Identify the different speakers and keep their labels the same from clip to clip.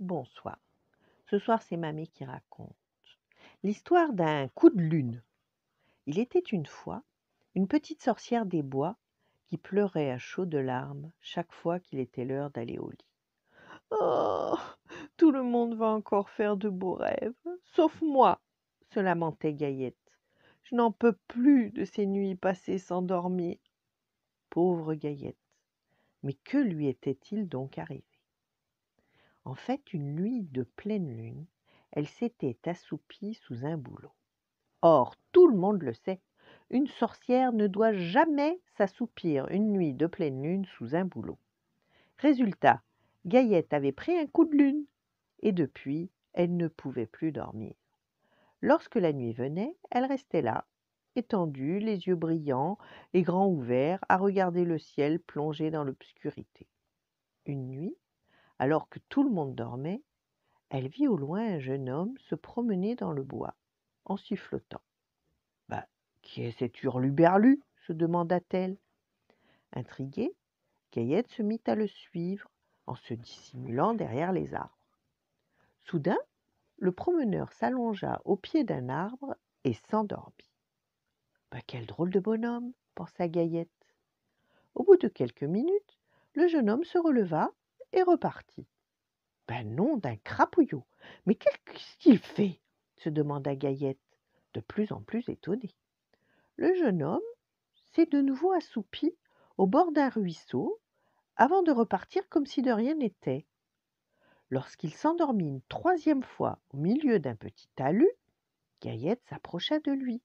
Speaker 1: Bonsoir. Ce soir, c'est Mamie qui raconte l'histoire d'un coup de lune. Il était une fois une petite sorcière des bois qui pleurait à chaudes larmes chaque fois qu'il était l'heure d'aller au lit. Oh Tout le monde va encore faire de beaux rêves, sauf moi se lamentait Gaillette. Je n'en peux plus de ces nuits passées sans dormir. Pauvre Gaillette Mais que lui était-il donc arrivé en fait, une nuit de pleine lune, elle s'était assoupie sous un boulot. Or, tout le monde le sait, une sorcière ne doit jamais s'assoupir une nuit de pleine lune sous un boulot. Résultat, Gaillette avait pris un coup de lune, et depuis, elle ne pouvait plus dormir. Lorsque la nuit venait, elle restait là, étendue, les yeux brillants et grands ouverts, à regarder le ciel plongé dans l'obscurité. Une nuit, alors que tout le monde dormait, elle vit au loin un jeune homme se promener dans le bois, en sifflotant. Bah, qui est cet hurluberlu se demanda-t-elle. Intriguée, Gaillette se mit à le suivre en se dissimulant derrière les arbres. Soudain, le promeneur s'allongea au pied d'un arbre et s'endormit. Bah, quel drôle de bonhomme pensa Gaillette. Au bout de quelques minutes, le jeune homme se releva et repartit. « Ben non, d'un crapouillot. Mais qu'est-ce qu'il fait se demanda Gaillette, de plus en plus étonnée. Le jeune homme s'est de nouveau assoupi au bord d'un ruisseau, avant de repartir comme si de rien n'était. Lorsqu'il s'endormit une troisième fois au milieu d'un petit talus, Gaillette s'approcha de lui,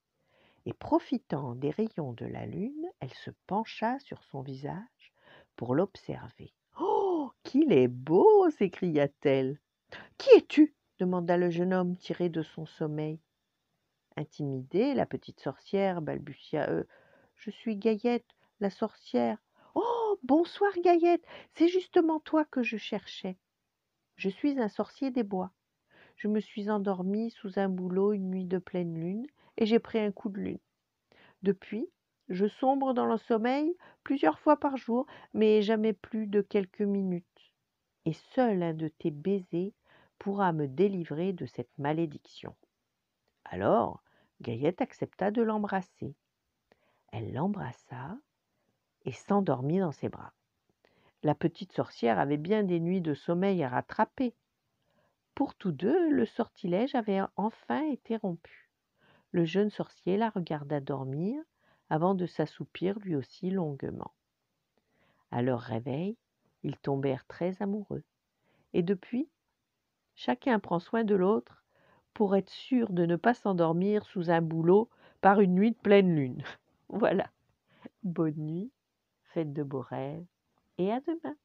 Speaker 1: et profitant des rayons de la lune, elle se pencha sur son visage pour l'observer qu'il est beau s'écria-t-elle. Qui es-tu demanda le jeune homme tiré de son sommeil. Intimidée, la petite sorcière balbutia euh, Je suis Gaillette, la sorcière. Oh, bonsoir Gaillette, c'est justement toi que je cherchais. Je suis un sorcier des bois. Je me suis endormie sous un bouleau une nuit de pleine lune et j'ai pris un coup de lune. Depuis, je sombre dans le sommeil plusieurs fois par jour, mais jamais plus de quelques minutes. Et seul un de tes baisers pourra me délivrer de cette malédiction. Alors, Gaillette accepta de l'embrasser. Elle l'embrassa et s'endormit dans ses bras. La petite sorcière avait bien des nuits de sommeil à rattraper. Pour tous deux, le sortilège avait enfin été rompu. Le jeune sorcier la regarda dormir, avant de s'assoupir lui aussi longuement. À leur réveil, ils tombèrent très amoureux. Et depuis, chacun prend soin de l'autre pour être sûr de ne pas s'endormir sous un boulot par une nuit de pleine lune. Voilà. Bonne nuit, faites de beaux rêves et à demain.